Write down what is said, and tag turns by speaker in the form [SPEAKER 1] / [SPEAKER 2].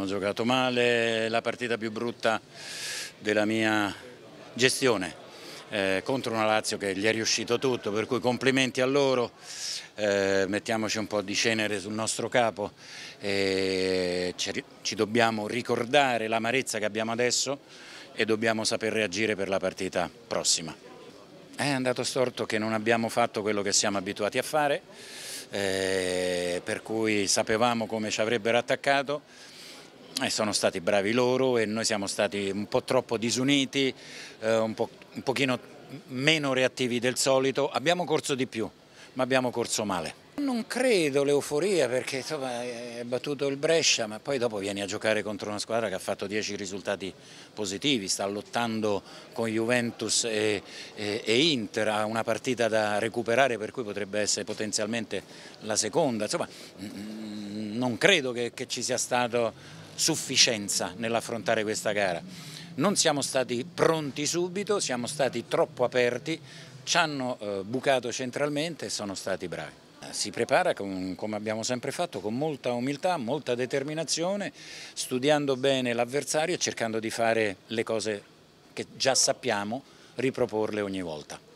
[SPEAKER 1] Ho giocato male, la partita più brutta della mia gestione eh, contro una Lazio che gli è riuscito tutto, per cui complimenti a loro, eh, mettiamoci un po' di cenere sul nostro capo, e ci dobbiamo ricordare l'amarezza che abbiamo adesso e dobbiamo saper reagire per la partita prossima. È andato storto che non abbiamo fatto quello che siamo abituati a fare, eh, per cui sapevamo come ci avrebbero attaccato, e sono stati bravi loro e noi siamo stati un po' troppo disuniti, eh, un, po', un pochino meno reattivi del solito. Abbiamo corso di più, ma abbiamo corso male. Non credo l'euforia perché insomma, è battuto il Brescia, ma poi dopo vieni a giocare contro una squadra che ha fatto 10 risultati positivi, sta lottando con Juventus e, e, e, Inter, ha una partita da recuperare per cui potrebbe essere potenzialmente la seconda. Insomma, non credo che, che ci sia stato sufficienza nell'affrontare questa gara. Non siamo stati pronti subito, siamo stati troppo aperti, ci hanno eh, bucato centralmente e sono stati bravi. Si prepara, con, come abbiamo sempre fatto, con molta umiltà, molta determinazione, studiando bene l'avversario e cercando di fare le cose che già sappiamo, riproporle ogni volta.